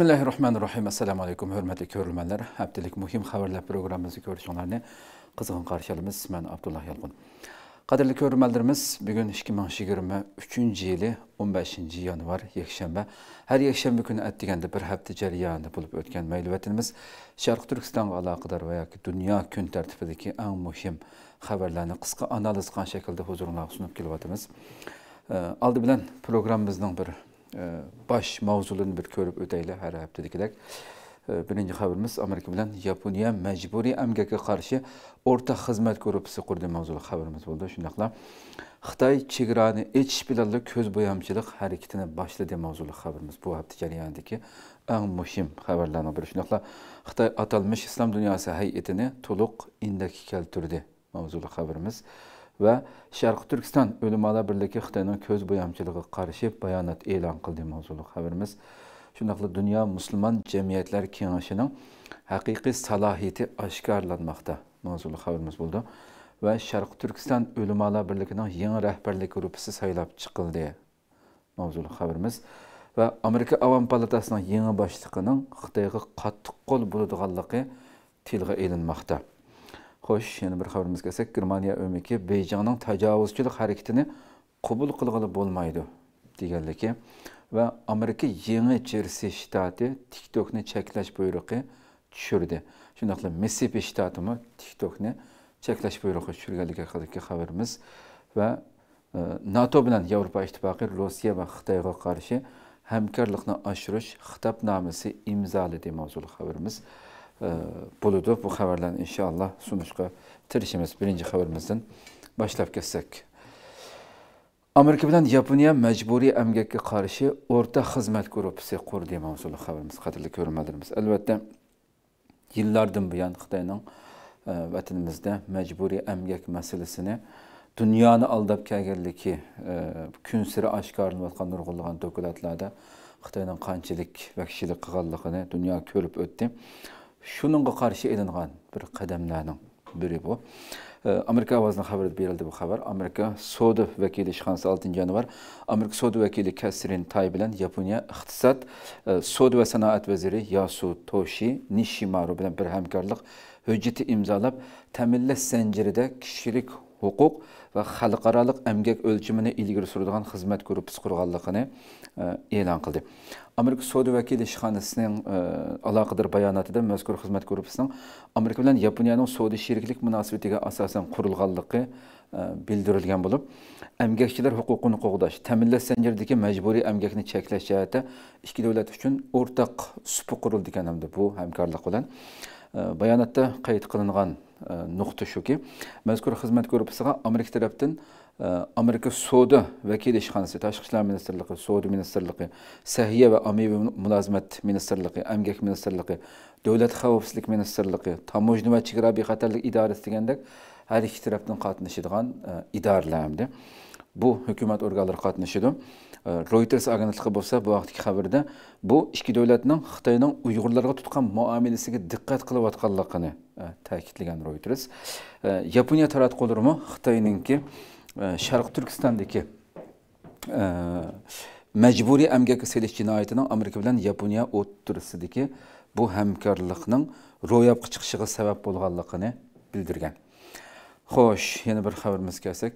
bismillahi rohmanir rohim assalomu alaykum hurmatli ko'rilmanlar haftalik muhim xabarlar programmasi ko'rishinglarni qizg'in qarshi olamiz man abdulloh yolqin qadrli ko'rilmanlarimiz bugun ikki ming yigirma uchinchi yili o'n beshinchi yanvar yakshanba har yakshanba kuni atdiganda bir hafta jarayonida bo'lib o'tgan maylivatinimiz sharq turkistonga aloqador va yoki dunyo kun tartibidagi eng muhim xabarlarni qisqa analiz qilgan shaklda huzuringizga sunib kelyapmiz oldi bilan programmamizning bir baş mavzulun bir ko'rib o'taylik har haftadagidek birinchi xabarimiz amerika bilan yaponiya majburiy amgakka qarshi o'rtaq xizmat gruppasi qurdi mavzuli xabarimiz bo'ldi shundaqla xitoy chegarani echish bilanla ko'z bo'yamchilik harakatini boshladi mavzuli xabarimiz bu hafta jarayonidagi eng muhim xabarlarning biri shundaqla xitoy atalmish islom dunyosi hay'atini to'liq indakka keltirdi mavzuli xabarimiz va sharqi turkiston ulamolar birligi xitoyning ko'z bo'yamchiligiga qarshi bayonot e'lon qildi mavzuli xabarimiz shundoqla dunyo musulmon jamiyatlar kengashining haqiqiy salohiyati oshkorlanmoqda mavzuli xabarimiz bo'ldi va sharqi turkiston ulamolar birligining yangi rahbarlik grupisi saylab chiqildi mavzuli haberimiz. va amerika Avam palatasining yangi boshlig'ining xitoyga qattiq qo'l tilgı tilga xo'sh yana bir xabarimizga kelsak germaniya o'miki beyjingning tajovuzchilik harakatini qabul qilg'ili bo'lmaydi deganligi va amerika yangi jersi shtati tiktokni cheklash buyrug'i tushirdi shundoq qilib missisipi shtatimi tiktokni cheklash buyrug'i tushirganligi haqidagi xabarimiz va e, nato bilan yevropa ittifoqi rossiya va xitoyga qarshi hamkorlikni oshirish xitob nomasi imzoladi mavzuli xabarimiz Ee, buludu. Bu xəbərlərini inşallah sunuşqa tirişimiz birinci xəbərimizdən başlayıb keçsək. Amerika bilan Yaponiya majburiy əmgəkə qarşı orta xizmət qrupisi qurdu mavzulu xəbərimiz qadrli görmələrimiz. Elbette yillardan bu yan Xitayning e, vətənimizdə məcburi əmgək məsələsini dünyanı aldab kəlgənliki e, gün sırı aşkarlanıyotqan nurg'ulğan dokumentlarda Xitayning qanchalik vəhşilik qilganligini dunyo ko'rib o'tdi. shuningga qarshi ilingan bir qadamlarning biri bu amerika ovozining xabarida berildi bu xabar amerika sodi vakili ishxonasi oltinchi yanvar amerika sodi vakili kasrin tay bilan yaponiya iqtisod e, sodi va sanoat vaziri yasu toshi nishimaru bilan bir hamkorlik hujjati imzolab ta'minlash zanjirida kishilik huquq va xalqaroliq əmgək ölçümünü ilgiri sürdiğən xizmət qrupusu qurğanlığını E, e'lon qildi amerika savdo vakili ishxonasining e, aloqador bayonotida mazkur xizmat gruppasining amerika bilan yaponiyaning savdo sheriklik munosabatiga asosan qurilganligi e, bildirilgan bo'lib amgakchilar huquqini qo'g'dash ta'minlash zanjiridagi majburiy amgakni cheklash jihati ikki davlat uchun o'rtaq supi qurildi ekan bu hamkorlik bilan bayonotda qayd qilingan nuqta shuki mazkur xizmat gruppasiga amerika tarafdan amerika savdo vakili ishxonasi tashqi ishlar ministrligi savdo ministrligi sahiya va ommaviy mulozimat ministrligi amgak ministrligi davlat xavfsizlik ministrligi tamojna va chegara bexatarlik idorasi degandek har ikki tarafdan qatnashadigan e, idoralar bu hukumat organlari qatnashadi e, reuters agentligi bo'lsa bu vaqtgi xabarda bu ikki davlatning xitoyning uyg'urlarga tutgan muomalasiga diqqat qilayotganligini e, ta'kidlagan reuters yaponiya taratqularmi xitoyninki sharq turkistondagi majburiy amgak selish jinoyatining amerika bilan yaponiya o'ttirsidagi bu hamkorlikning ro'yobga chiqishiga sabab bo'lganligini bildirgan xo'sh yana bir xabarimizga kelsak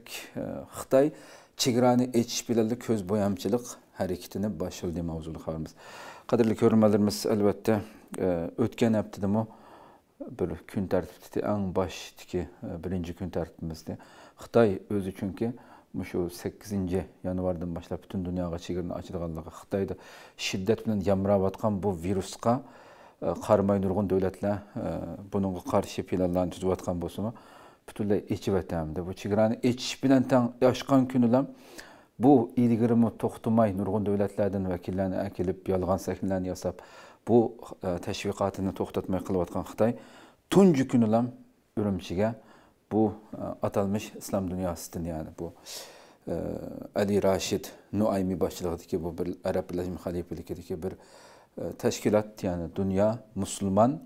xitoy chegarani echish bilan ko'z bo'yamchilik harakatini boshladi mavzuli xabarimiz qadrli ko'rmalarimiz albatta o'tgan haftadami bir kun tartibida eng boshdagi birinchi kun tartibimizda Xitoy o'zi chunki shu 8 yanvardan boshlab butun dunyoga chegarani ochilganligi xitoyda shiddat bilan yamrayotgan bu virusga qaramay e, nurg'un davlatlar e, bunga qarshi planlarni tuzayotgan bo'lsin butunlay echivatamdi bu chegarani echish bilan tang yoshgan kunilam bu ilgirimi to'xtamay nurg'un davlatlardan vakillarni akilib yolg'on sahnlarni yasab bu e, tashviqotini to'xtatmay qilayotgan xitoy tunji kunilam urumchiga bu e, atalmış İslam dünyasıdır yani bu. Ee, Ali Raşid Nuaymi ki bu bir Arap Birleşmiş Halifeliğindeki bir e, teşkilat yani dünya Müslüman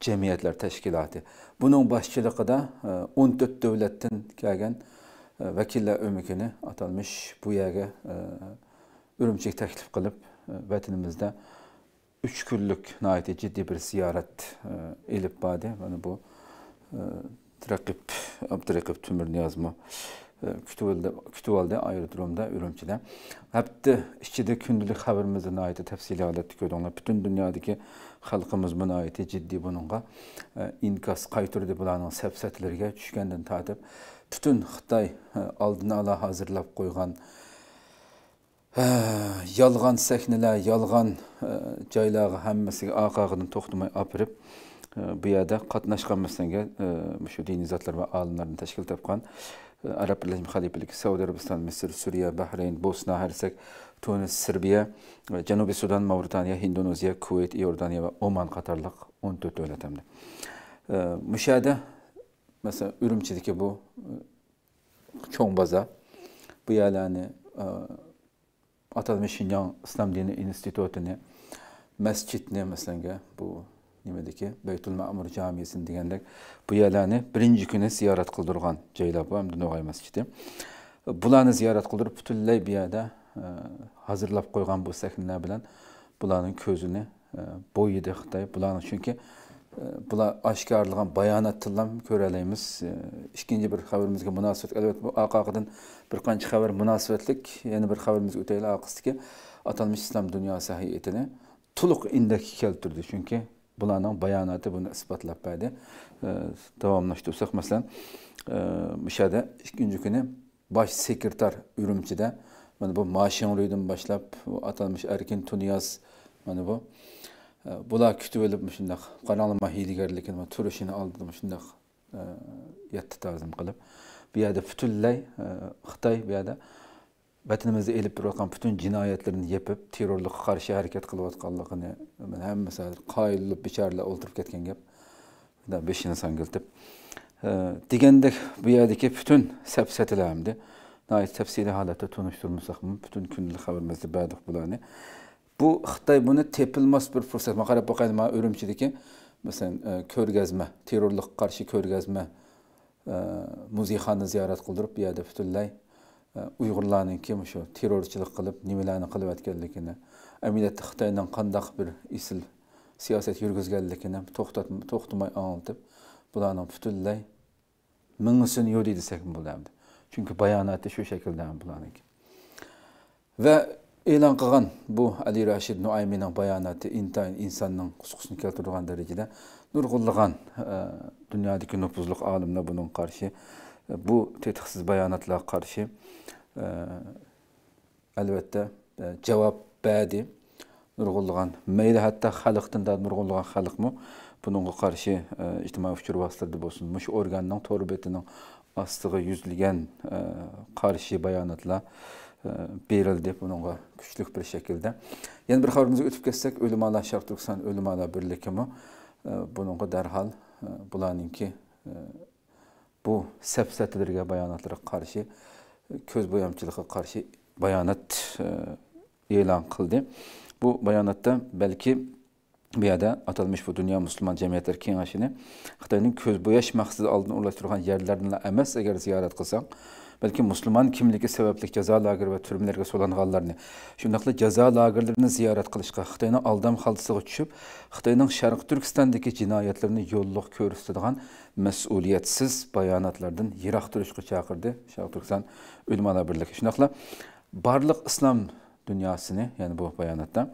cemiyetler teşkilatı. Bunun başçılığı da e, 14 devletten gelen e, vekiller ömükünü atalmış bu yerge ürümçek teklif kılıp e, vatinimizde üç günlük naiti ciddi bir ziyaret elip badi. Yani bu tiraqib abduraqib tumir niyozmo e, kutib oldi aerodromda urumchida hafta ichida kundalik xabarimizni nihoyatda tafsiliy holatda ko'rdinglar butun dunyodagi xalqimiz buni nihoyatda jiddiy bunga e, inkas qaytirdi bularning safsatlariga tushgandan tortib butun xitoy e, oldini ola hozirlab qo'ygan yolg'on sahnalar yolg'on joylarga hammasiga oqog'ini to'xtamay opirib bu yerda qatnashgan masalanga shu e, diniy zotlar va olimlarni tashkil topgan e, arab birlashma xalifaligi saudiya arabistoni misr suriya bahrayn bosna hersak tunis serbiya janubiy sudan mavritaniya indoneziya kuvayt iordaniya va oman qatorliq o'n to'rt davlat hamda shu yerda masalan urumchidagi bu cho'ng e, baza bu yerlarni yəni, atalmış Şinjan İslam Dini İnstitutini, məscidini məsələn bu nimedeki Beytül Ma'mur camisini degendek bu yerlerini birinci günü ziyaret kıldırgan Ceylab bu hem Noğay mescidi. Bularını ziyaret kıldırıp bütünley bir yerde e, hazırlap koygan bu sekinler bilen bularının közünü e, boyuydu Xitay. Bularının çünkü e, bular aşkarlıgan bayanat tillam köreleymiz. E, ikinci bir haberimiz ki münasibet elbette bu akaqadan bir qancha haber münasibetlik yani bir haberimiz öteyle ki atalmış İslam dünya sahiyetini tuluk indeki keltirdi çünkü bularning bayonoti buni isbotlab berdi davomlashtirsak ee, masalan o'sha e, müşade ikkinchi kuni baş sekreter urumchida mana bu mashinruydan başlap atalmish erkin tuniyaz mana bu e, bular kutib olib shundoq qaranlama hiyligarlikni turishini oldida shundoq e, yetti tazim qilib bu yerda butunlay xitoy bu yerda vətənimizdə elib buraxan bütün cinayətlərini yepib terrorluğa qarşı hərəkət qılıb atqanlığını, mən həm məsəl qayılıb biçərlə öldürüb getgan gəp. Da 5 insan giltib. Digəndək bu yerdəki bütün səbsətlərimdi. Nəhayət təfsili halətdə tunuşturmuşsaq mı? Bütün günlük xəbərimizdə bədiq bularını. Bu Xitay bunu tepilməz bir fürsət. Mən qarab baxayım, mən örümçidəki məsələn e, körgəzmə, terrorluğa qarşı körgəzmə e, muzeyxanı ziyarət qıldırıb bu yerdə bütünlüy kim shu terrorchilik qilib nimalarni qilayotganligini amaliyotda xitoydan qandoq bir isil siyosat yurgizganligini to'xtamay anglitib bularni butunlay mingisini yo'qdey desak bo'lardi chunki bayonoti shu shaklda bularniki va e'lon qilgan bu ali rashid nuaymini bayonoti intayin insonning qusqusini keltirgan darajada nurg'unlagan dunyodagi nufuzli olimlar buning qarshi bu tetiqsiz bayonotlarga qarshi Э, әлбетте жауап э, бәді нұрғылыған мейлі хәтта халықтың да нұрғылыған халық мұ бұныңға қаршы э, ижтимаи учур бастырды болсын мүш органның торы бетінің астығы үзілген қаршы баянытыла берілді бұныңға күшілік бір шекілді енді бір хабарымызға өтіп кетсек шарт шарқ өлім ала бірлікі мұ бұныңға дәрхал бұланыңки бұл сәтілерге баянатларға қаршы көз боямчылыкка каршы баянат элан Bu bayanatta belki bir yerde atılmış bu dünya Müslüman cemiyetler kengashini xitoyning köz bo'yash maqsadi aldığını o'ylashtirgan yerlarini emas eğer ziyaret qilsaq Belki Müslüman kimliki sebeplik ceza lager ve türmelerge solan hallarını. Şundaklı ceza lagerlerini ziyaret kılışka, Xtay'ın aldam halısıga uçup, Xtay'ın Şarkı Türkistan'daki cinayetlerini yolluk körüstüdüğen mesuliyetsiz bayanatlardan yırak duruşku çakırdı. Şarkı Türkistan Ülmana Birlik. Şundakla barlıq İslam dünyasını, yani bu bayanatta,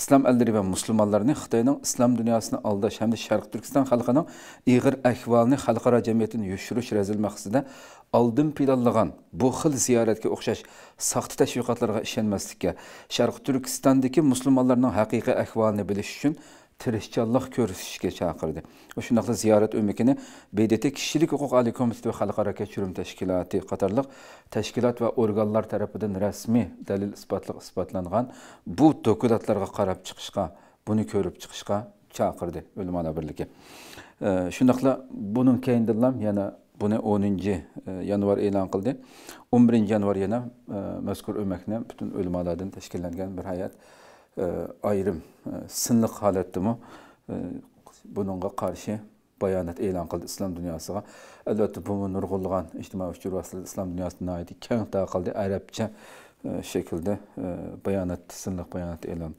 İslam islom aldiri va musulmonlarni İslam dünyasını aldaş aldash hamda sharq Türkistan xalqining ig'ir ahvolini xalqaro jamiyatini yüşürüş rəzil maqsadida aldım planlagan bu xil oxşaş saxtı təşviqatlarına tashviqotlarga ki sharq turkistondagi musulmonlarning haqiqiy ahvolini biliş uchun tirishchanlik ko'rsatishga chaqirdi va shundoqla ziyorat o'makini bdt kishilik huquq ali komiteti va xalqaro kechirim tashkiloti qatorliq tashkilot va organlar tarafidan rasmiy dalil isbotliq isbotlangan bu dokumentlarga qarab chiqishga buni ko'rib chiqishga chaqirdi ulamolar birligi shundoqla buning ham yana buni 10 e, yanvar e'lon qildi 11 yanvar yana e, mazkur o'makni butun ulamolardan tashkillangan bir hay'at ayrim e, sinliq holatdami e, buningga qarshi bayonot e'lon qildi islom dunyosiga albatta bu nurg'unlagan ijtimoiy İslam dünyasına islom kent daha kaldı arabcha e, shaklda bayonot sınlık bayonot e'lon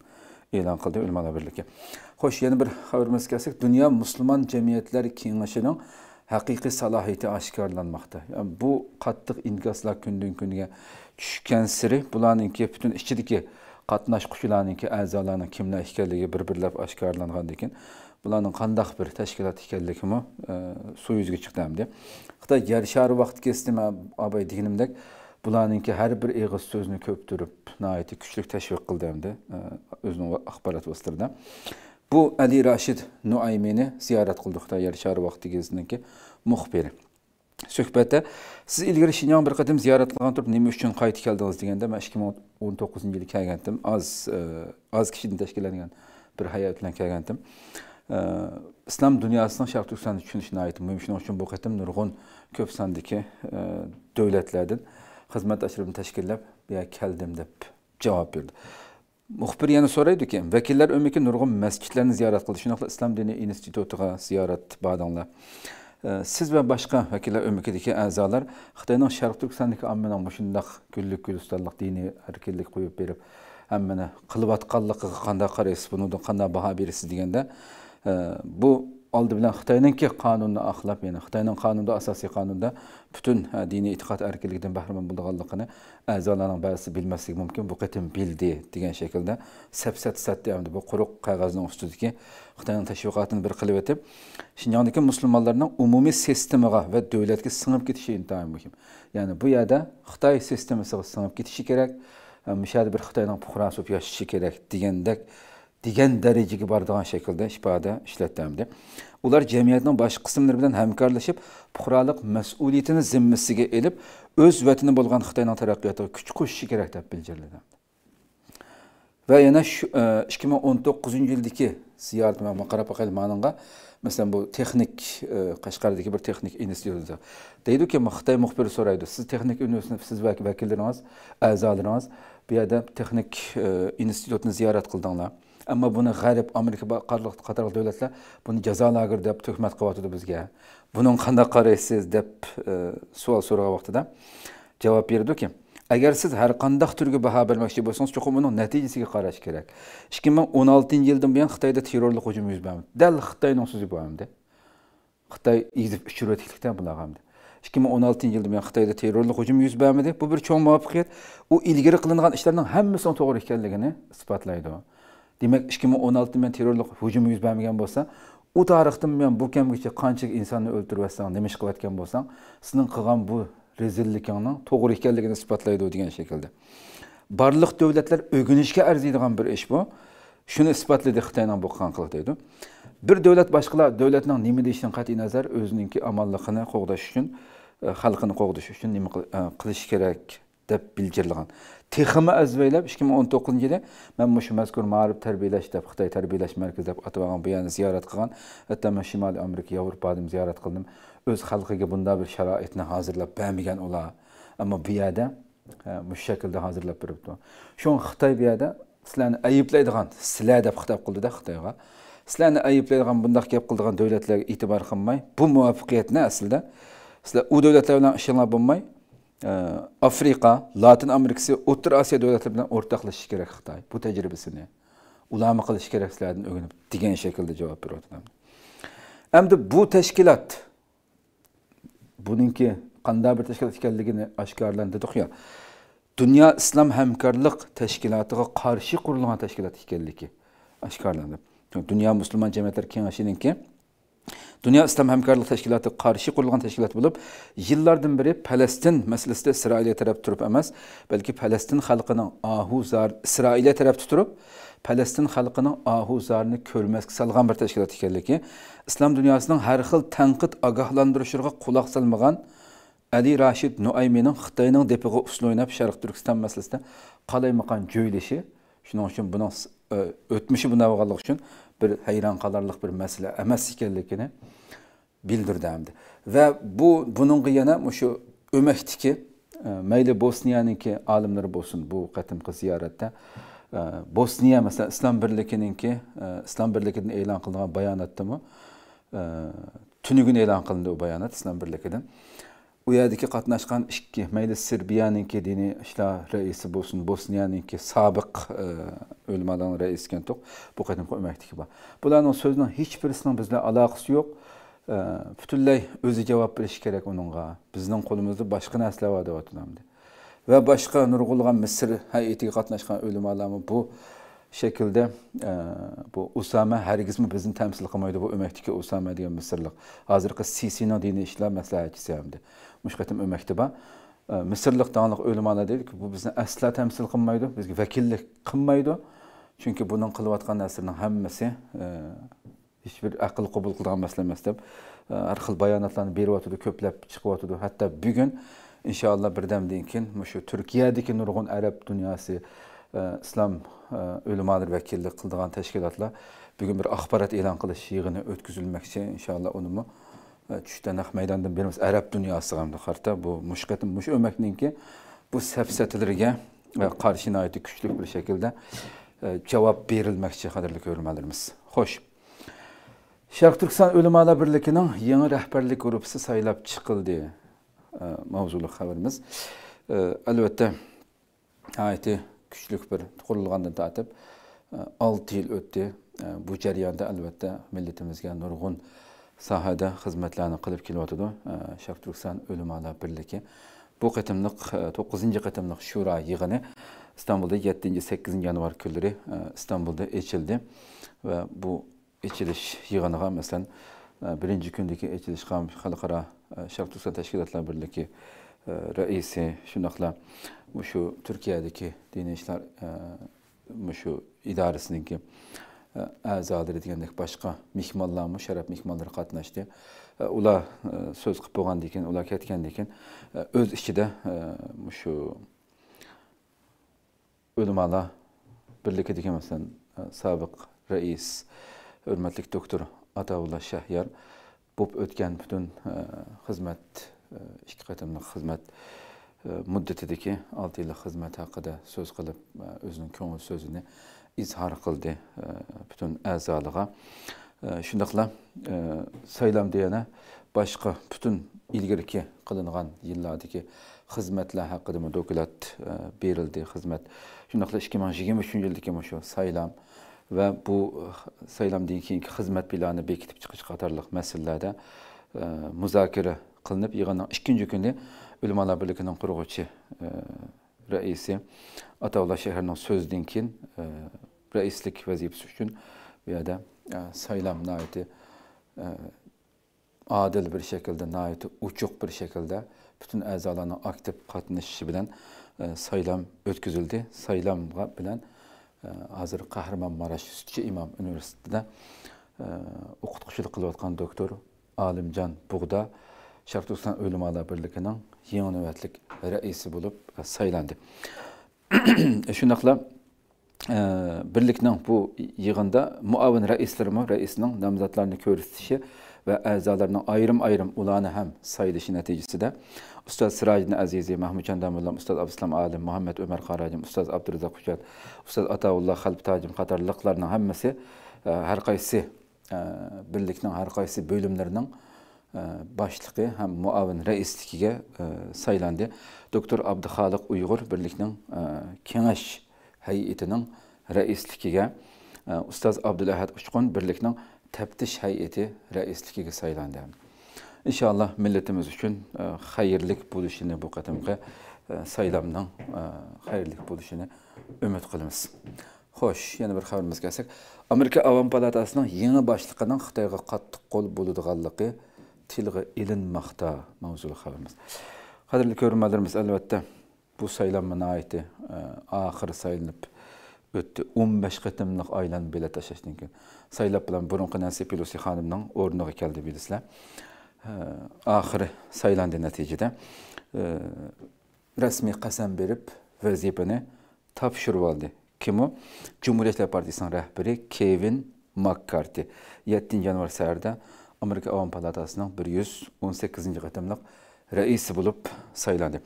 e'lon qildi ulamolar birligi xo'sh yana bir gelsek. Dünya dunyo musulmon jamiyatlar kengashining haqiqiy aşikarlanmakta. oshkorlanmoqda bu qattiq inkoslar kundan kunga tushgan siri ki butun ichidagi qatnashquchilarniki a'zolarni kimlar ekanligi bir birlab oshkorlangan keyin ularning qandaq bir tashkilot ekanligimi e, suv yuziga chiqdi xitoy yer shari vaqt kesdim obay deganimdek bularninki har bir ig'iz so'zni turib nihoyatda kuchli tashviq qildi de e, o'zini axborot vositalarida bu ali rashid nuaymini ziyorat qildi xitoy yer shari vaqti muxbir suhbatda siz ilgari shinyon bir qatim ziyorat qilgan turib nima uchun qaytib keldingiz deganda man ikki ming o'n to'qqizinchi yili kelgandim oz oz e, kishidan tashkillangan bir hayat bilan kelgandim edim islom dunyosining sharq turkistonni tushunishi muhim shuning uchun bu qatim nurg'un ko'p sondagi e, davlatlardan xizmat ashribini tashkillab bu yerga keldim deb javob berdi muxbir yana so'raydiki vakillar umiki nurg'un masjidlarni ziyorat qildi shundoqla islom dini institutiga ziyorat bordinglar siz va boshqa vakillar o'makidagi a'zolar xitoyning sharq turkistondagi ommani shundoq gullik gulistonliq diniy erkinlik qo'yib berib hammani qilayotganligiga qanday qaraysiz buni qanday baho berasiz deganda e, bu oldi bilan xitoyninki qonunni oqlab ya'ni xitoyning qonunida asosiy qonunda butun dini e'tiqod erkinligidan bahramand bo'lganligini a'zolarning ba'zisi bilmasligi mumkin bu qatim bildi degan shaklda sapsat sat deyapti bu quruq qog'ozning ustidagi xitoyning tashviqotini bir qilib o'tib shinjongdagi musulmonlarning umumiy sistemaga va davlatga singib gitişi intayin mühim ya'ni bu yerda xitoy sistemi singib ketishi kerak mishada bir xitoyning puhrasi bo'lib yashashi kerak degandek degan darajaga boradigan shaklda shifoda ishlatamdi ular jamiyatning boshqa qismlari bilan hamkorlashib fuqarolik mas'uliyatini zimmasiga ilib o'z vatani bo'lgan xitoyning taraqqiyotiga kuch qo'shishi kerak deb bildirildi va yana shu e, ikki ming o'n to'qqizinchi yildagi ziyorat man qarab boqaylik ma'nonga masalan bu texnik e, qashqardagi bir texnik institutida deydiki xitoy muxbiri so'raydi siz texnik siz vakillaringiz a'zolaringiz bu yerda texnik e, institutni ziyorat qildinglar ammo buni g'arb amerika qatorli davlatlar buni jazo lageri deb tuhmat qilyotdi bizga buni qanday qaraysiz deb e, savol so'ragan vaqtida javob berdiki agar siz har qanday turga baho bermoqchi bo'lsangiz chuqur buni natijasiga qarash kerak ikki ming o'n oltinchi yildan buyon xitoyda terrorlik hujum yuz berdi dal xitoyni so'zi bu hamda xitoy egizib uchirayotganlikdan bular hamda 2016 yilda men Xitoyda terrorlik hujum yuz bermadi. Bu bir cho'ng muvaffaqiyat. U ilgari qilingan ishlarning hammasining to'g'ri ekanligini isbotlaydi. demak ikki ming o'n oltida men terrorlik hujumi yuz bermagan bo'lsa u tarixdan men bu kamgacha qancha insonni o'ldirib yotsang nima ish qilayotgan bo'lsang sening qilgan bu rezillikingni to'g'ri ekanligini isbotlaydi degan shaklda barliq davlatlar o'rganishga arziydigan bir ish bu shuni isbotladi xitoyning bu qanqiliq deydi bir davlat boshqalar davlatning nima deyishidan qat'iy nazar o'ziningki omonligini qo'g'dash uchun e, xalqini qo'g'dash uchun nima e, qilish kerak deb bildirilgan texmi azvaylab ikki ming o'n to'qqizinchi yili man shu mazkur ma'rif tarbiyalash deb xitoy tarbiyalash markazi deb atalgan bu yerni ziyorat qilgan hatto man shimoliy amerika yevropada ziyorat qildim o'z xalqiga bunday bir sharoitni hozirlab bermagan ular ammo bu yerda shu shaklda hozirlab beribdi shu xitoy bu yerda sizlarni ayblaydigan sizlar deb xitob qildida xitoyga sizlarni ayblaydigan bundoq gap qiladigan davlatlarga e'tibor qilmay bu muvaffaqiyatni aslida sizlar u davlatlar bilan ishinglar bo'lmay Ee, Afrika, Latin Amerikasi, O'rta Asya davlatlari bilan o'rtaqlashish kerak Xitoy bu tajribasini. Ulama qilish kerak sizlarni o'rganib degan shaklda javob beryapman. Endi bu tashkilot buningki qanday bir tashkilot ekanligini oshkorlandiq yo. Dunyo islom hamkorlik tashkilotiga qarshi qurilgan tashkilot ekanligi dünya Müslüman musulmon jamiyatlari ki? Dünya İslam Hemkarlık Teşkilatı karşı kurulgan teşkilat bulup, yıllardan beri Palestin meselesi de İsrail'e taraf tutup emez, belki Palestin halkının ahu zar İsrail'e taraf tutup, Palestin halkının ahu zarını körmezki salgan bir teşkilat ki İslam dünyasının her xil tanqid agahlantirishlarga quloq solmagan Ali Rashid Nuaymining Xitoyning depiga usul o'ynab Sharq Turkiston masalasida qalaymaqan jo'ylishi, şunun için buni o'tmishi e, bunday bo'lganligi uchun bir hayran kalarlık bir mesele emas ekanligini bildirdi va bu buningga yana shu o'makdiki Bosniya'nın ki e, olimlari bo'lsin bu qatimgi ziyoratda e, bosniya mesela masalan islom birligininki e, islom birligini e'lon qilingan bayonotdami tunuguni e'lon qilindi u bayonot islom birligidan u yerdagi qatnashgan ikki mayli serbiyaniki diniy ishlar raisi bo'lsin bosniyaniki sobiq o'lmadan rais kelgan bu qadimgi umakdiki bor bularni so'zini hech birisini bizlar aloqasi yo'q butunlay ee, o'zi javob berishi kerak uningga bizning qo'limizda boshqa narsalar bor deyotganimdi va boshqa nurg'ulg'an misr hayitiga qatnashgan o'limalarni bu şekilde e, bu Usame hergiz mi bizim temsil kılmaydı bu ömekteki Usame diye Mısırlık. Hazırkı Sisina dini işler meslahçisi hemdi. Müşketim ömekti ba. E, Mısırlık dağınlık ölümanı dedi ki bu bizim asla temsil kılmaydı, bizge vekillik kılmaydı. chunki buning qilayotgan narsaning hammasi e, hech bir aql qabul qilgan masala emas deb e, har xil bayonotlarni beryotidi ko'plab chiqyotidi hatto bugun inshaalloh birdamdan keyin shu turkiyadagi nurg'un arab dunyosi e, islom ulamolar vakillik qiladigan tashkilotlar bugun bir axborot e'lon qilish yig'ini o'tkazilmoqchi inshaalloh unimi tushda naq maydondan beramiz arab dunyosi hamda qarta bu mushqatim mush o'makninki bu safsatalarga qarshi kuchli bir shaklda жауап берілмәкші қадірлі көрілмәлеріміз. Хош. Шарқ Түркістан Өлімала Бірлігінің еңі рәхбәрлік группасы сайлап шықылды маузулық хабарымыз. Әлбетте, айты bir бір құрылғанды татып, 6 yil o'tdi bu jarayonda albatta millatimizga nurg'un sohada xizmatlarni qilib kelyotidi sharq e, turkiston o'limalar birligi bu qatimliq e, 9. qatimliq shura yig'ini İstanbul'da 7. 8. yanvar külleri e, İstanbul'da içildi. Ve bu içiliş yığınığa mesela birinci gündeki içiliş kam Halkara e, Şark Türkler Teşkilatlar Birliği e, reisi şunakla bu şu Türkiye'deki din işler bu şu idaresinin ki azadır edildiğindeki başka mihmallar mı şerep mihmalları katlaştı. Ula söz kıpıgan diken, ula ketken diken öz işçi de bu şu o'limali birligi masalan e, sobiq rais hurmatli doktor ataulla shahyar bo'lib o'tgan butun e, xizmat e, ikki qatimli xizmat muddatidagi olti yillik xizmat haqida so'z qilib o'zini ko'ngil so'zini izhor qildi butun a'zolig'a shundoqla saylamda yana boshqa butun ilgariki qilingan yillardagi xizmatlar haqida dokulat e, berildi xizmat shundoq qilib ikki ming yigirma uchinchi yildagi shu saylam va bu e, saylamdan keyingi xizmat planini bekitib chiqish qatorliq masalalarda e, muzokara qilinib yig'inning ikkinchi kuni ulamolar birligining qurg'uvchi raisi atovla shahrni so'zidan keyin raislik vazifasi uchun bu yerda saylam adil bir shaklda uchuq bir shaklda bütün əzalarının aktiv qatnışışı bilən e, saylam ötküzüldü. Saylamğa bilən e, hazır Qahramanmaraş Sütçü İmam Üniversitetində e, oqutquçuluq qılıb atqan doktor Alimcan Buğda Şərq Türkistan Ölümalar Birliginin yeni növətlik rəisi olub saylandı. Şunaqla birlikning bu yig'inda muavin raislarimi raisning nomzodlarini ko'rsatishi və əzalarına ayrım-ayrım ulanı həm sayılışı nəticəsidə Ustad Siracın Əzizi, Mahmud Kəndəmullam, Ustad Abdüslam Alim, Muhammed Ömər Qaracim, Ustad Abdurza Qucat, Ustad Ataullah Xalb Tacim qatarlıqlarının hamısı e, hər qaysı e, birliknin hər qaysı bölümlərinin e, başlığı həm muavin rəislikiga saylandı. Doktor Abdıxalıq Uyğur birliknin kengəş heyətinin rəislikiga Ustaz Abdülahad Uçqun birliknin taftish hay'ati raisligiga saylandi inshaalloh millatimiz uchun xayrlik bo'lishini bu sayılamdan e, xayrlik bo'lishini umid e, e, qilamiz xo'sh yana bir xabarimizga gelsek. amerika yeni başlıkından yangi katlı kol qattiq qo'l bo'ladiganligi ilin mahta mavzulu haberimiz. qadrli körümelerimiz albatta bu aiti e, oxiri saylanib o'tdi 15 qitimliq oilani belat tashlashdan keyin saylab bilan burunqi nasi pelosi xonimning o'rniga keldi bilasizlar oxiri saylandi natijada rasmiy qasam berib vazifani topshirib oldi kim u jumuriyatlar partiyasining rahbari kevin McCarthy. 7 yanvar saharda amerika ovon palatasining 118 yuz qitimliq raisi bo'lib saylandi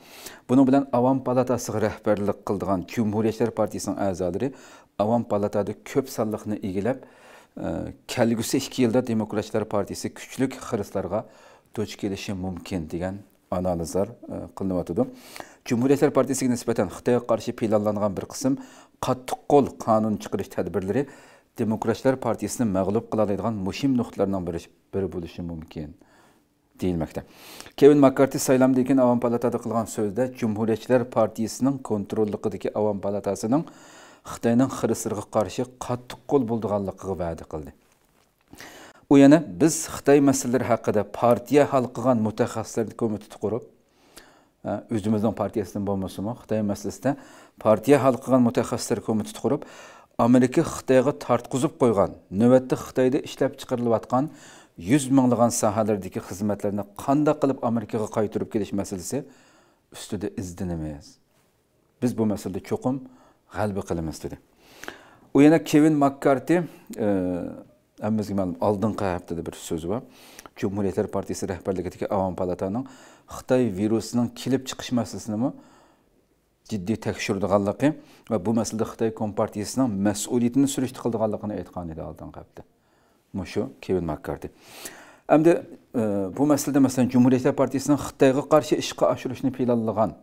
buni bilan avom palatasiga rahbarlik qildigan jumhuriyatchilar partiyasining a'zolari avom palatada ko'p sonliqni egallab e, kelgusi ikki yilda demokratlar partiyasi kuchlik xiristlarga duch kelishi mumkin degan analizlar qilinyotidi e, jumhuriyatlar partiyasiga nisbatan xitoyga qarshi planlangan bir qism qattiq qo'l qonun chiqarish tadbirlari demokratlar partiyasini mag'lub qila oladigan muhim nuqtalardan biri bo'lishi mumkin deyilmoqda kevin McCarthy saylamdan keyin avam palatada qilgan so'zda jumhuriyatchilar partiyasining kontrolligidagi avam palatasining xitoyning xirisirga qarshi qattiq qo'l bo'ldiganligiga va'da qildi u yana biz xitoy masalalari haqida partiya hal qilgan mutaxassislar komiteti qurib o'zimizning partiyasidan mı? xitoy masalasida partiya hal qilgan mutaxassislar komiteti qurib amerika xitoyga tortqizib qo'ygan navbatda xitoyda ishlab chiqarilayotgan 100 minglığan sahələrdəki xidmətlərini qanda qılıb Amerikaya qaytarıb gediş məsələsi üstüdə izdinimiz. Biz bu məsələdə çoxum qəlbi qılımız dedi. O yana Kevin McCarthy, e, əmmizə məlum aldınqı həftədə bir sözü var. Cumhuriyyətlər Partiyası rəhbərliyindəki Avam Palatanın Xitay virusunun kilib çıxış məsələsini mi ciddi təkşürdüğanlıqı və bu məsələdə Xitay Kompartiyasının məsuliyyətini sürüşdüğanlıqını etqan idi aldınqı həftədə. Moşo, Kevin McCarthy. Həm də e, bu məsələdə məsələn Cümhuriyyət Partiyasının Xitayğa qarşı işqa aşırışını planlayan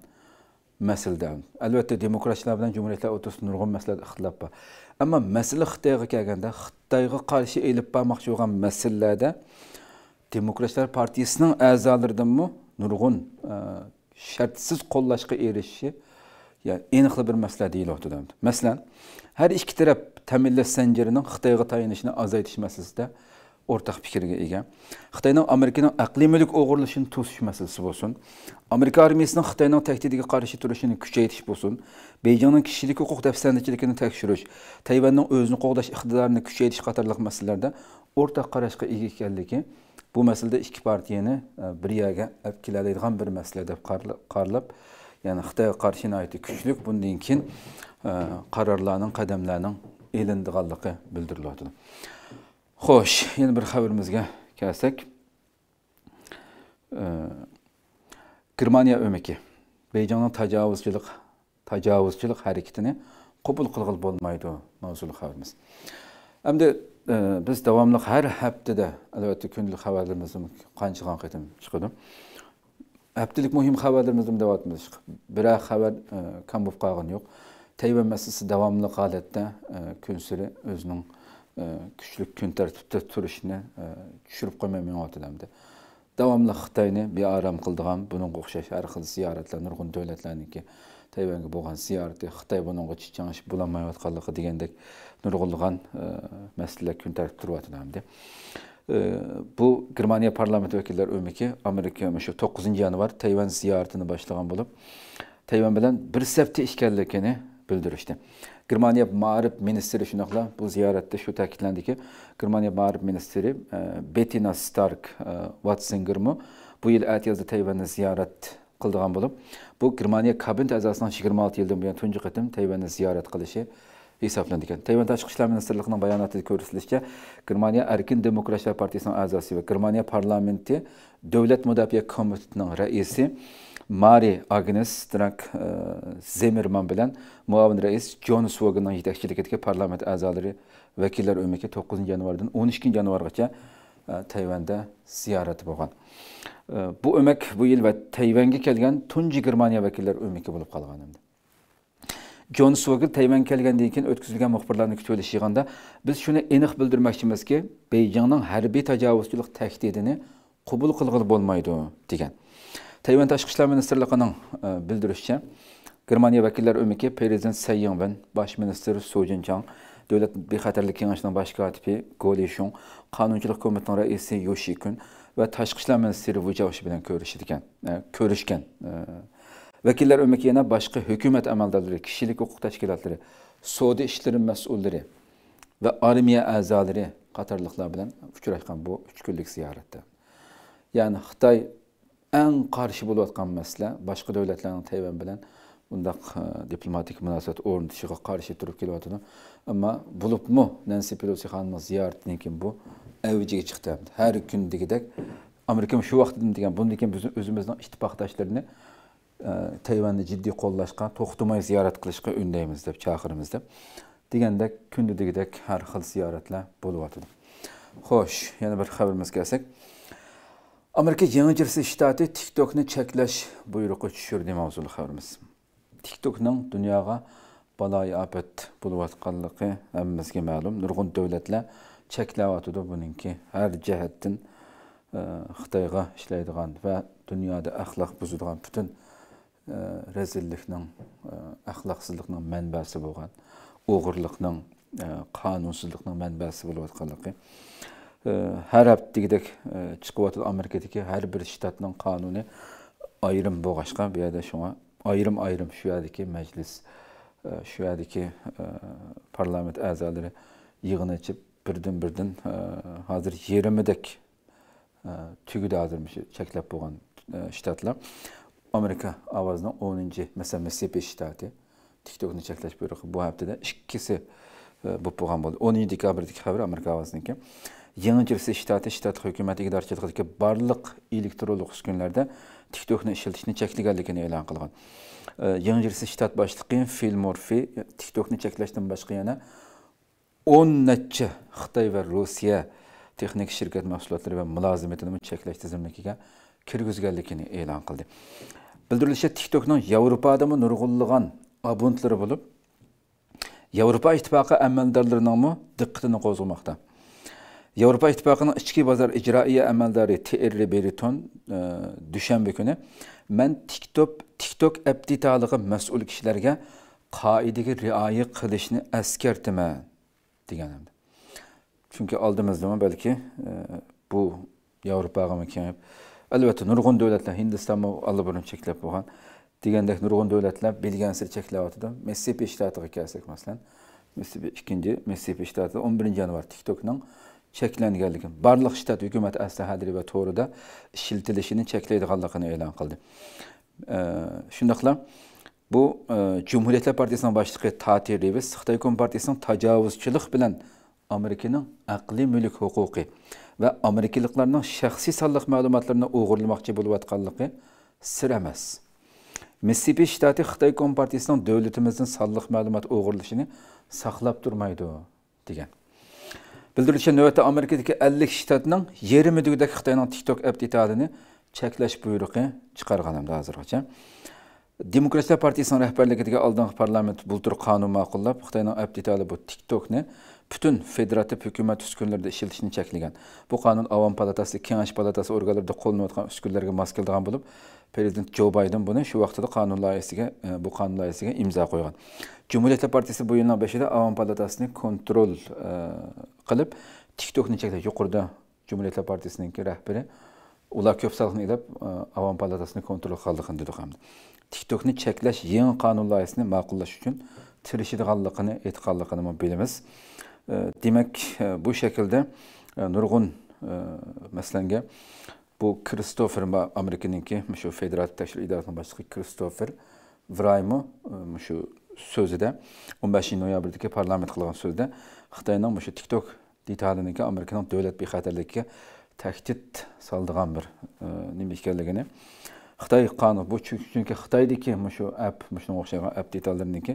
məsələdə. Əlbəttə demokratçılar ilə Cümhuriyyətlər ortasında nurgun məsələdə ixtilaf var. Amma məsələ Xitayğa gəlgəndə Xitayğa qarşı elib barmaqçı olan məsələlərdə Demokratçılar Partiyasının əzalarından mı nurgun e, şərtsiz qollaşqa erişişi yəni eyniqli bir məsələ deyil ortadadır. Məsələn, hər iki tərəf təmillə səngirinin Xitayğa tayinişini azaytışməsində ortaq fikirə ega. Xitayning Amerikanın aqli mülk oğurluşunu tosuş məsələsi olsun. Amerika armiyasının Xitayning təhdidiga qarşı turuşunu kuchaytirish bo'lsin. Beyjingning kishilik huquq dəfsəndəçilikini təkşirish, Tayvanning özünü qoğdaş iqtidorini kuchaytirish qatorliq məsələlərdə ortaq qarashqa ega ekanligi bu məsələdə ikki partiyani e, bir yerga olib keladigan bir məsələ deb qaralib, ya'ni xitoyga qarshi kuchli bundan keyin e, qarorlarning qadamlarning elindiganligi bildirilyapti xo'sh yana bir xabarimizga kelsak e, germaniya o'miki beyjongning tajovuzchilik tajovuzchilik harakatini qabul qilg'il bo'lmaydi mavzuli xabarimiz endi e, biz davomli har haftada albatta kunlik xabarlarimiz qanchagan qatim chiqadi haftalik muhim xabarlarimizni deyapmiz biroq xabar e, kam bo'lib qolgani yo'q tayvan masalasi davomli holatda e, kun sari o'zining e, kuchli kun tartibda turishini tushirib qo'ymay minyotimda davomli xitoyni bearam qildigan bunga o'xshash har xil ziyoratlar nurg'un davlatlarniki tayvanga bo'lgan ziyorati xitoy bunga chichangishib bo'lolmayotganligi degandek nurg'unlagan masalalar kun tartibda turyotgandi bu germaniya parlamenti vakillari o'miki amerika shu 9 yanvar tayvan ziyaretini boshlagan bo'lib tayvan bilan bir sefti ishkanligini bildirishdi germaniya maarif Ministeri shunaqa bu ziyoratda shu ki, germaniya maarif ministri e, stark e, mu bu yil yazdı Tayvan'ı ziyorat kıldığan bo'lib bu germaniya kabinet a'zosining 26 yıldır yildan buyon tüncü qatim Tayvan'ı ziyorat qilishi hisoblanadi ekan tayvan tashqi ishlar ministrligining bayonotida ko'rsatilishicha germaniya erkin demokratiyalar partiyasining a'zosi va germaniya parlamenti davlat mudofaa komitetining raisi mari agnes strak e, zemerman bilan muavin rais jon svoganning yetakchiligidagi parlament a'zolari vakillar o'maki to'qqizinchi yanvardan o'n ikkinchi yanvargacha e, tayvanda ziyorati bo'lgan e, bu o'mak bu yil va tayvanga kelgan tunji germaniya vakillar o'maki bo'lib qolgan endi jon suga tayvan kelgandan keyin o'tkazilgan muxbirlarni kutilish yig'inida biz shuni aniq bildirmoqchimizki beyjingning harbiy tajovuzchilik tahdidini qabul qilg'il bo'lmaydi degan tayvan tashqi ishlar ministrligining e, bildirishicha germaniya vakillar umiki prezident sayyanvan bosh ministr su jinchang davlat bexatarlik kengashining bosh kotibi goli shun qonunchilik qo'mitasining raisi yoshikun va tashqi ishlar ministri vujaoshi bilan e, ko'rishgan ko'rishgan e, Vekiller ömek yana başka hükümet emeldarları, kişilik hukuk teşkilatları, Suudi işlerin mesulleri ve armiya azaları Katarlıklar bilen uçuraşkan bu üç günlük ziyarette. Yani Xitay en karşı bulatkan mesle, başka devletlerin Tayvan bilen bundaq e, diplomatik münasibət ornatishiga qarshi turib kelyotgani ammo bo'libmi nansi pelosi xonimni ziyoratidan keyin bu avjiga chiqdi har kundagidek amerika shu vaqtdan degan bundan keyin bizni o'zimizni ittifoqdoshlarini tayvanni jiddiy qo'llashga to'xtamay ziyorat qilishga undaymiz deb chaqiramiz deb degandek kundagidek har xil ziyoratlar bo'lyotidi xo'sh yana bir xabarimizga kelsak amerika yangi jersi shtati tiktokni cheklash buyrug'i tushirdi mavzuli xabarimiz tiktokning dunyoga baloi ofat bo'layotganligi hammamizga ma'lum nurg'un davlatlar cheklayotdi buninki har jihatdan e, xitoyga ishlaydigan va dunyoda axloq buzadigan butun Ee, rezillikning axloqsizlikning e, manbasi bo'lgan o'g'irlikning e, qanunsizlikning manbasi bo'lib atganligi ee, har haftagidek chiqyotgan amerikadagi har bir shtatning kanunu ayrim bo'lg'ashqa bu yerda shunga ayrim ayrim shu yerdagi majlis shu e, yerdagi parlament a'zolari yig'in birden birden hazır hozir yarimidek tugida hozir cheklab bo'lgan shtatlar Amerika avazına 10-cu, məsələn, Mississippi ştatı TikTok-nu çəkiləş buyuruq. Bu həftədə ikisi e, bu proqram oldu. 10 dekabrdakı xəbər Amerika avazınınki. Yeni Jersey ştatı ştat hökuməti idarəçiliyindəki barlıq elektronluq üskünlərdə TikTok-nu işlətişini çəklənligini elan qılğan. Yeni Jersey ştat başlığı Phil Murphy TikTok-nu çəkiləşdən başqa yana 10 neçə Xitay və Rusiya texnik şirkət məhsulları və mülazimətini çəkləş tizimligiga kirgizganligini e'lon qildi Bildirilişe TikTok'nun Avrupa'da mı nurgulluğun abuntlari bo'lib yevropa ittifoqi amaldorlariningmi diqqatini qo'zg'amoqda Avrupa ittifoqining ichki bozor ijroiya amaldori terri beriton e, dushanba kuni man tiktok tiktok aptitalig'i mas'ul kishilarga qoidaga rioya qilishni eskartaman degan chunki oldimizda balki e, bu mı kelib albatta nurg'un davlatlar hindiston allaburun cheklab bo'lgan degandek nurg'un davlatlar bilgansir cheklayotdi missisipi shtatiga kelsak masalan missisipi ikkinchi missisipi shtati o'n birinchi yanvar tiktokning cheklanganligi barliq shtat hukumat aslahadiri va to'rida ishiltilishini cheklaydiganligini e'lon qildi shundoqla bu e, jumhuriyatlar partiyasining boshlig'i tati revis xitoy kompartiyasining tajovuzchilik bilan Amerikanın aqli mülk huquqi və Amerikalıqların şəxsi sallıq məlumatlarını uğurlamoqchi bo'layotganligi sir emas. Mississippi shtati Xitoy Kompartisinin davlatimizning sallıq ma'lumot o'g'irlashini saqlab turmaydi degan. Bildirilishicha navbatda Amerikadaki 50 shtatning 20 degidek Xitoyning TikTok app e'tiqodini cheklash buyrug'i chiqargan hazır hozirgacha. Demokratlar Partisinin rahbarligidagi oldingi parlament bultur qonun ma'qullab, Xitoyning app bu TikTokni butun federativ hukumat uskunlarida ishlatishni cheklagan bu qonun Avon palatasi kengash palatasi organlarida qo'llanayotgan uskunlarga mos keladigan bo'lib prezident jo bayden buni shu vaqtida qonun loyihasiga e, bu qonun loyihasiga imzo qo'ygan jumuriyatlar partiyasi bu yilning beshida Avon palatasini kontrol e, qilib tiktokni cheklash yuqorida jumuriyatlar partiyasiniki rahbari ular ko'p salqin ilab e, Avon palatasini kontrol qildiqin dedi hamda tiktokni cheklash yangi qonun loyihasini ma'qullash uchun tirishadiganligini aytganligini bilamiz demək e, bu şəkildə e, nurgun e, məsələngə bu Kristofer Amerikaninki şu Federal Təşkil İdarəsinin başçısı Kristofer Vraymo şu sözüdə 15 noyabrdakı parlament qılğan sözdə Xitayla şu TikTok detayınınki Amerikanın dövlət bexətərliyiga təhdid saldığan bir nima ekanligini xitoy qonun bu chunki xitoydiki shu app mana shunga o'xshagan app detallarniki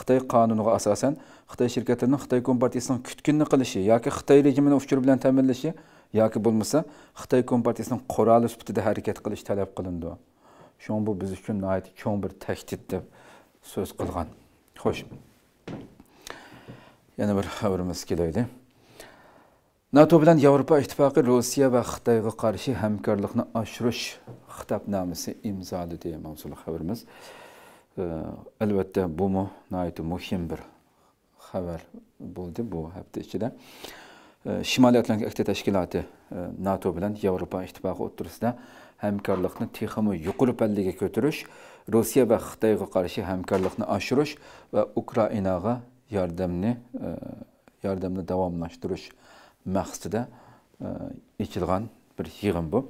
xitoy qonuniga asosan xitoy shirkatlarini xitoy kompartiyasining kutkinni qilishi yoki xitoy rejimini uchur bilan ta'minlashi yoki bo'lmasa xitoy kompartiyasining quroli sifatida harakat qilish talab qilindi shu bu biz uchun cho'ng bir tahdid deb so'z qilgan xo'sh yana bir xabarimiz kelaylik nato bilan yevropa ittifoqi rossiya va xitoyga qarshi hamkorlikni oshirish xitobnomasi imzoli deya mavzuli elbette ee, bu mu nihoyatda muhim bir haber bo'ldi bu hafta ichida ee, Şimali atlantik aqta tashkiloti e, nato bilen Avrupa bilan yevropa ittifoqi o'ttirisida hamkorlikni texmi yuqori Rusya ve rossiya karşı xitoyga qarshi hamkorlikni oshirish va ukrainaga yordamni yordamni davomlashtirish maqsadida ichilgan bir yig'in bu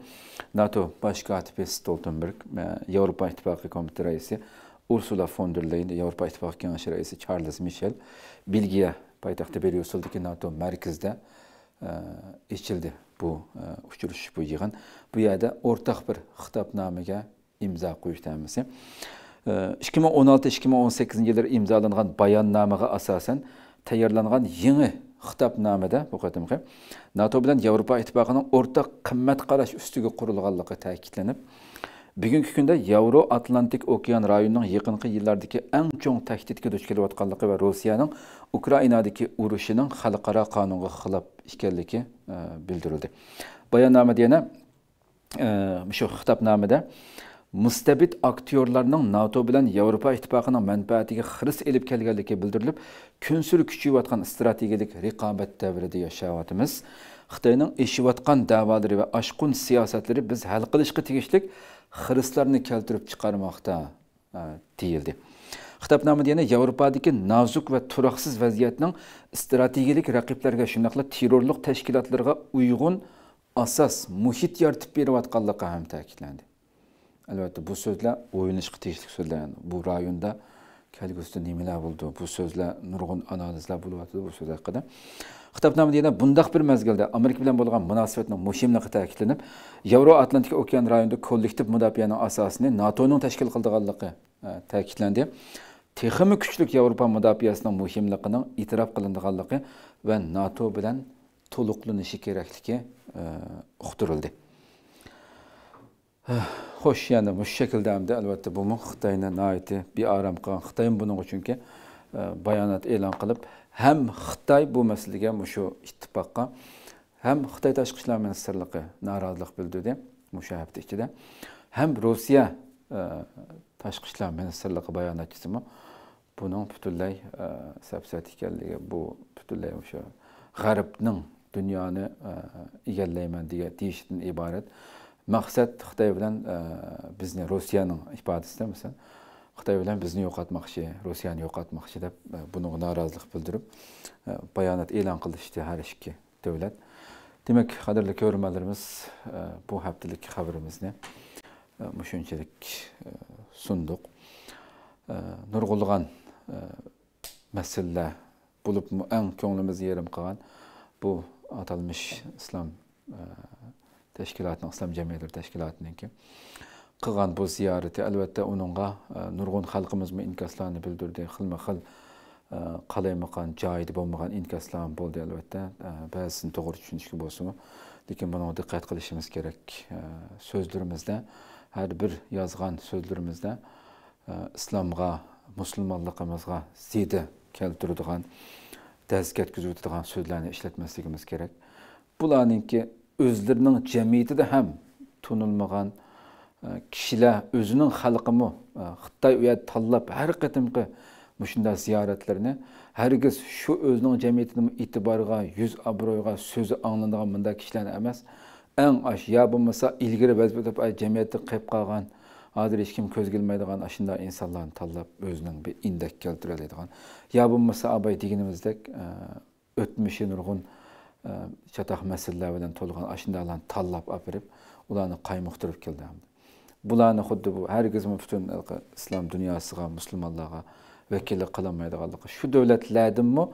nato bosh kotibi stoltenberg e, yevropa ittifoqi qo'mita raisi ursula von der Leyen, yevropa ittifoqi kengashi raisi charles Michel, mishel belgiya poytaxti ki nato markazida e, işçildi bu e, uchrashuv bu yig'in bu yerda ortak bir xitobnomaga imzo imza ikki ming o'n olti ikki ming o'n sakkizinchi yillar imzolangan bayonnomaga asosan tayyorlangan yangi nomida bu qadimgi nato bilan yevropa ittifoqining o'rtaq qimmat qarash ustiga qurilganligi ta'kidlanib bugungi kunda yevro atlantik okean rayonining yaqinqi yillardagi eng chong tahdidga duch kelayotganligi va rossiyaning ukrainadagi urushining xalqaro qonunga xilof ekanligi e, bildirildi bayonnomada yana e, shu nomida Müstebit aktyorlarının NATO bilen Avrupa ittifaqının mənfəətiga xiris elib kelganligi bildirilip, künsür küçüyətən strategik rəqabət dövründə yaşayatımız. Xitoyning eshiyotgan da'volari ve aşkın siyasetleri biz hal qilishga tegishli xirislarni keltirib chiqarmoqda e, deyildi xitobnomada yana yevropadagi nazuk ve turoqsiz vaziyatning strategik raqiblarga shundoqla terrorlik tashkilotlarga uyg'un asas muhit bir berayotganligi ham ta'kidlandi Elbette bu so'zlar o'yinishga tegishli so'zlar. Bu rayonda kelgusida nimalar buldu. Bu sözler nurg'un analizler bo'lyapti bu sözler haqida. Xitobnoma deyilib, bundaq bir mezgilde Amerika bilan bo'lgan munosabatning muhimligi ta'kidlanib, Yevroatlantik okean rayonida kollektiv mudofaaning asosini NATOning tashkil qilganligi e, ta'kidlandi. Texmi kuchlik Yevropa mudofaasining muhimligining e'tirof qilinganligi ve NATO bilen to'liqlanishi kerakligi uqtirildi. E, xo'sh yana shu shaklda hamda albatta bu xitoyni naiti bearam qilgan xitoy buning uchunki bayonot e'lon qilib ham xitoy bu masalaga shu ittifoqqa ham xitoy tashqi ishlar ministrligi norozilik bildirdi o'sha hafta ichida ham rossiya tashqi ishlar ministrligi bayonotchisimi buning butunlay sapsat ekanligi bu butunlay o'sha g'arbning dunyoni egallayman degan deyishdan iborat Məqsəd Xitay bilən bizni Rusiyanın ifadəsində məsələn Xitay bilən bizni yoxatmaqçı, Rusiyanı yoxatmaqçı deyə bununla narazılıq bildirib bəyanat elan qılışdı hər iki dövlət. Demək, qadirli görmələrimiz bu həftəlik xəbərimizni müşünçilik sunduq. Nurğulğan məsələ bulub ən könlümüz yerim qalan bu atalmış İslam tashkilotni islom jamiyatlari tashkilotiniki qilgan bu ziyorati albatta uningga e, nurg'un xalqimizga inkoslarni bildirdi xilma xil e, qalaymiqan joyida bo'lmagan inkoslar bo'ldi albatta e, ba'zisini to'g'ri tushunishga bo'lsin lekin buni diqqat qilishimiz kerak so'zlarimizda har bir yozgan so'zlarimizda islomga musulmonligimizga ziyda keltiradigan daz ketkazadigan so'zlarni ishlatmasligimiz kerak bularninki özlərinin cəmiyyəti də həm tunulmağan e, kişilər özünün xalqımı e, Xitay uya tanlab hər qıtımqı müşündə ziyarətlərini hərgiz şu özünün cəmiyyətinin itibarına, yüz abroyğa, sözü anlandığı bunda kişilərin emas. Ən aş ya bulmasa ilgiri vəzifədə cəmiyyəti qeyb qalğan hozir hech kim ko'z ilmaydigan ana shunday insonlarni tanlab o'zining bir indak ya yo bo'lmasa abay deganimizdek o'tmishi e, nurg'un chatoq masalalar bilan to'lgan ana shundaylarni tanlab olib berib ularni qaymoqtirib bu, bularni xuddi bu hargizmi butun islom dunyosiga musulmonlarga Şu qilolmaydiganligi shu davlatlardimi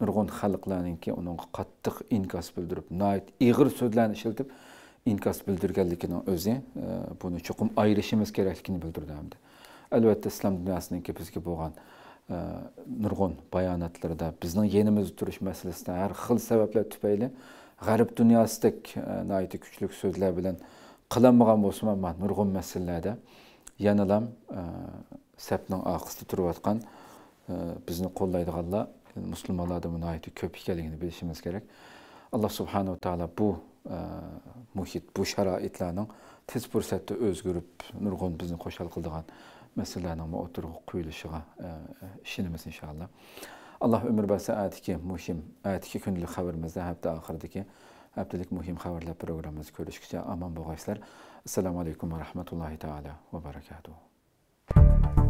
nurg'un xalqlarninki unga qattiq inkos bildirib noit ig'ir so'zlarni ishlatib inkos bildirganligini o'zi buni chuqur ayrışımız kerakligini bildirdi hamda albatta islom ki, bizga bo'lgan nurgun bayanatlarda bizning yenimiz turish meselesinde her xil sebeple tüpeyli garip dünyasidik naiti küçlük sözler bilen kılamagan bosuma man nurgun meselelerde yanılam sepnin aqısı turuvatkan bizni kollaydı galla muslimalada bu naiti köp Allah subhanahu ta'ala bu muhit bu şara itlanın tiz pursette bizni koşal masalalarning o'tirg'i qo'yilishiga e, e, ishonamiz inshaalloh alloh umr bersa atiki muhim atiki kunlik xabarimizda hafta oxiridagi haftalik muhim xabarlar programmamizni ko'rishgacha omon bo'lg'aysizlar assalomu alaykum va rahmatullohi taala va barakatuh